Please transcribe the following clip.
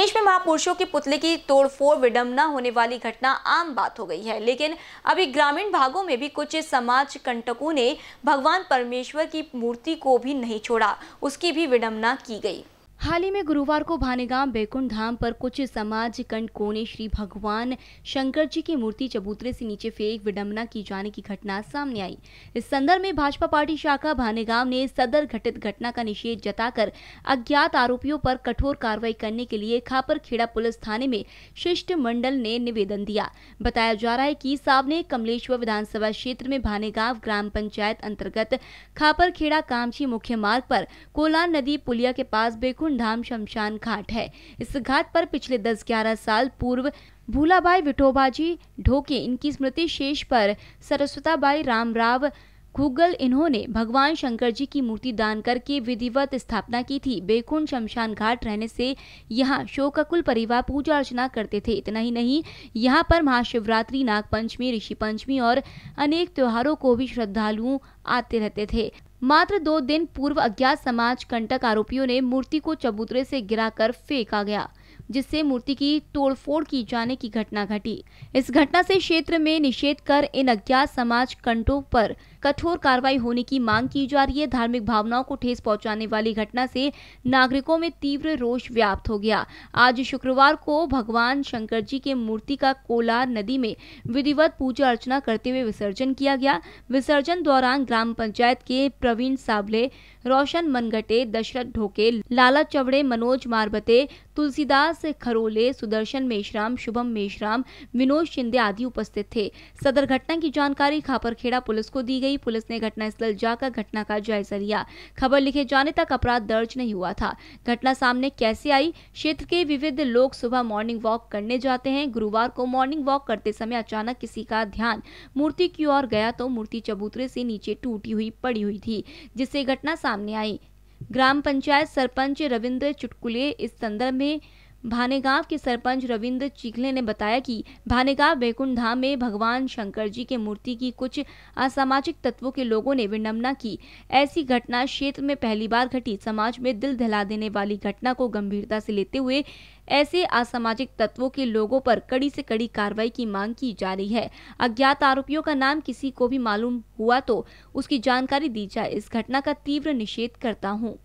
देश में महापुरुषों के पुतले की तोड़फोड़ विडम्बना होने वाली घटना आम बात हो गई है लेकिन अभी ग्रामीण भागों में भी कुछ समाज कंटकों ने भगवान परमेश्वर की मूर्ति को भी नहीं छोड़ा उसकी भी विडम्बना की गई हाल ही में गुरुवार को भानेगांव बैकुंठ धाम पर कुछ समाज कंड कोने श्री भगवान शंकर जी की मूर्ति चबूतरे से नीचे फेंक विडम्बना की जाने की घटना सामने आई इस संदर्भ में भाजपा पार्टी शाखा भानेगांव ने सदर घटित घटना का निषेध जताकर अज्ञात आरोपियों पर कठोर कार्रवाई करने के लिए खापरखेड़ा पुलिस थाने में शिष्ट मंडल ने निवेदन दिया बताया जा रहा है की सावने कमलेश्वर विधानसभा क्षेत्र में भानेगांव ग्राम पंचायत अंतर्गत खापरखेड़ा कामची मुख्य मार्ग पर कोलान नदी पुलिया के पास बेकुंड बैकुंठ धाम शमशान घाट है इस घाट पर पिछले 10-11 साल पूर्व भूलाबाई विठोबाजी ढोके इनकी स्मृति शेष पर सरस्वताबाई रामराव गूगल इन्होंने भगवान शंकर जी की मूर्ति दान करके विधिवत स्थापना की थी बेकुंड शमशान घाट रहने से यहाँ शोकुल परिवार पूजा अर्चना करते थे इतना ही नहीं यहाँ पर महाशिवरात्रि नागपंचमी ऋषि पंचमी और अनेक त्योहारों को भी श्रद्धालुओं आते रहते थे मात्र दो दिन पूर्व अज्ञात समाज कंटक आरोपियों ने मूर्ति को चबूतरे से गिराकर फेंका गया जिससे मूर्ति की तोड़फोड़ की जाने की घटना घटी इस घटना से क्षेत्र में निषेध कर इन अज्ञात समाज कंटों पर कठोर कार्रवाई होने की मांग की जा रही है धार्मिक भावनाओं को ठेस पहुंचाने वाली घटना से नागरिकों में तीव्र रोष व्याप्त हो गया आज शुक्रवार को भगवान शंकर जी के मूर्ति का कोलार नदी में विधिवत पूजा अर्चना करते हुए विसर्जन किया गया विसर्जन दौरान ग्राम पंचायत के प्रवीण साबले रोशन मनगटे दशरथ ढोके लाला चवड़े मनोज मारबते तुलसीदास खरोले सुदर्शन मेशराम शुभम मेशराम विनोद शिंदे आदि उपस्थित थे सदर घटना की जानकारी खापरखेड़ा पुलिस को दी गई गई पुलिस ने घटनास्थल जाकर घटना का जायजा लिया खबर लिखे जाने तक अपराध दर्ज नहीं हुआ था घटना सामने कैसे आई क्षेत्र के विविध लोग सुबह मॉर्निंग वॉक करने जाते हैं गुरुवार को मॉर्निंग वॉक करते समय अचानक किसी का ध्यान मूर्ति की ओर गया तो मूर्ति चबूतरे से नीचे टूटी हुई पड़ी हुई थी जिससे घटना सामने आई ग्राम पंचायत सरपंच रविंद्र चुटकुले इस संदर्भ में भानेगांव के सरपंच रविंद्र चिखले ने बताया कि भानेगांव बैकुंठ धाम में भगवान शंकर जी के मूर्ति की कुछ असामाजिक तत्वों के लोगों ने विडम्बना की ऐसी घटना क्षेत्र में पहली बार घटी समाज में दिल दहला देने वाली घटना को गंभीरता से लेते हुए ऐसे असामाजिक तत्वों के लोगों पर कड़ी से कड़ी कार्रवाई की मांग की जा रही है अज्ञात आरोपियों का नाम किसी को भी मालूम हुआ तो उसकी जानकारी दी जाए इस घटना का तीव्र निषेध करता हूँ